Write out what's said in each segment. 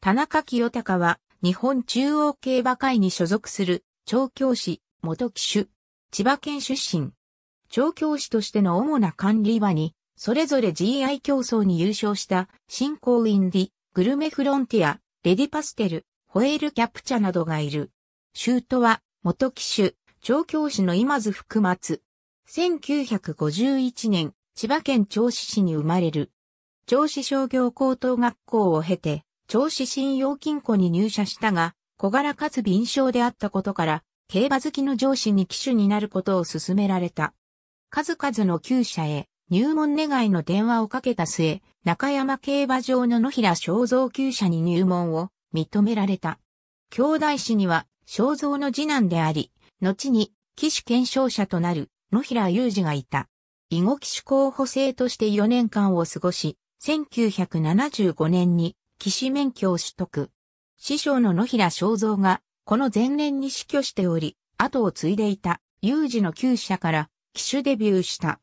田中清隆は、日本中央競馬会に所属する、調教師、元騎手、千葉県出身。調教師としての主な管理馬に、それぞれ GI 競争に優勝した、新興インディ、グルメフロンティア、レディパステル、ホエールキャプチャなどがいる。シュートは、元騎手、調教師の今津福松。1951年、千葉県調子市に生まれる。調子商業高等学校を経て、調子信用金庫に入社したが、小柄かつ敏捷であったことから、競馬好きの上司に騎手になることを勧められた。数々の厩舎へ入門願いの電話をかけた末、中山競馬場の野平正造厩舎に入門を認められた。兄弟子には正造の次男であり、後に騎手検証者となる野平雄二がいた。囲碁騎手候補生として4年間を過ごし、1975年に騎士免許を取得。師匠の野平正蔵が、この前年に死去しており、後を継いでいた、有事の旧社から、騎手デビューした。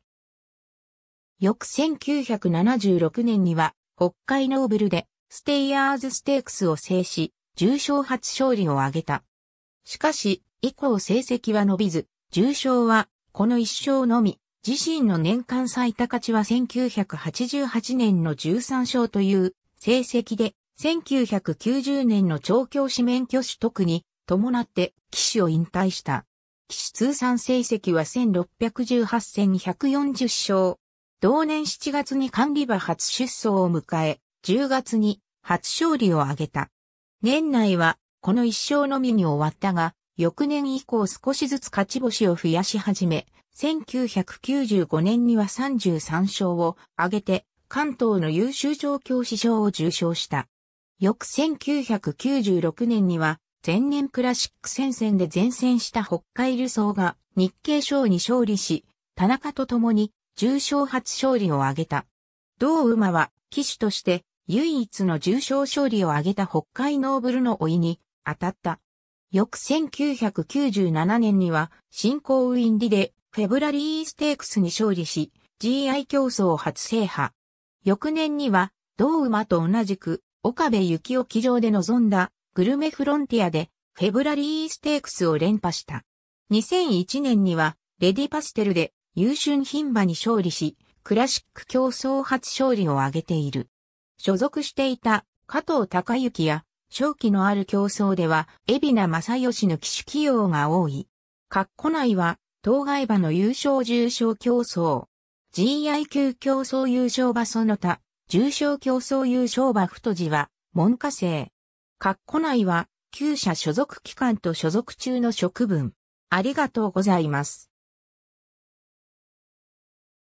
翌1976年には、北海ノーブルで、ステイヤーズステークスを制し、重賞初勝利を挙げた。しかし、以降成績は伸びず、重賞は、この一勝のみ、自身の年間最多勝ちは1988年の13勝という成績で1990年の調教師免許取得に伴って騎士を引退した。騎士通算成績は1618戦140勝。同年7月に管理馬初出走を迎え、10月に初勝利を挙げた。年内はこの一勝のみに終わったが、翌年以降少しずつ勝ち星を増やし始め、1995年には33勝を挙げて関東の優秀調教師賞を受賞した。翌1996年には、前年クラシック戦線で前線した北海流走が日経賞に勝利し、田中と共に重賞初勝利を挙げた。同馬は騎手として唯一の重賞勝利を挙げた北海ノーブルの老いに当たった。翌1997年には新興ウィンディでフェブラリーステークスに勝利し、GI 競争初制覇。翌年には、同馬と同じく、岡部幸雄騎乗で臨んだ、グルメフロンティアで、フェブラリーステークスを連覇した。2001年には、レディパステルで、優秀品馬に勝利し、クラシック競争初勝利を挙げている。所属していた、加藤隆之や、正気のある競争では、海老名正義の騎手起用が多い。括弧内は、当該馬の優勝重賞競争。GI 級競争優勝馬その他、重賞競争優勝馬太字は、門下生。括弧内は、旧社所属機関と所属中の職分。ありがとうございます。